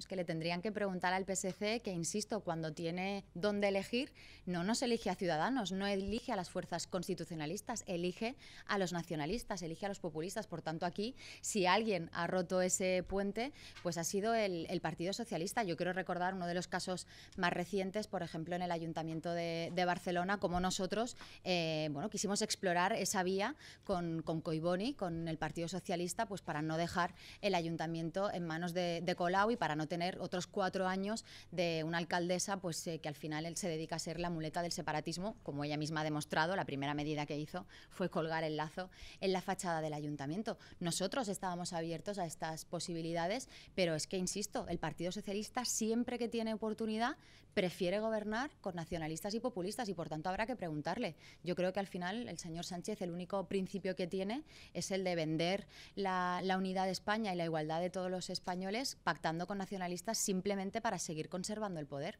Es que le tendrían que preguntar al PSC que, insisto, cuando tiene dónde elegir, no nos elige a ciudadanos, no elige a las fuerzas constitucionalistas, elige a los nacionalistas, elige a los populistas. Por tanto, aquí, si alguien ha roto ese puente, pues ha sido el, Partido Socialista. Yo quiero recordar uno de los casos más recientes, por ejemplo, en el Ayuntamiento de, Barcelona, como nosotros eh, bueno, quisimos explorar esa vía con, Coiboni, con el Partido Socialista, pues para no dejar el ayuntamiento en manos de, de Colau y para no tener otros cuatro años de una alcaldesa pues, eh, que al final él se dedica a ser la muleta del separatismo, como ella misma ha demostrado, la primera medida que hizo fue colgar el lazo en la fachada del ayuntamiento. Nosotros estábamos abiertos a estas posibilidades, pero es que, insisto, el Partido Socialista siempre que tiene oportunidad prefiere gobernar con nacionalistas y populistas y por tanto habrá que preguntarle. Yo creo que al final el señor Sánchez el único principio que tiene es el de vender la, la unidad de España y la igualdad de todos los españoles pactando con nacionalistas simplemente para seguir conservando el poder.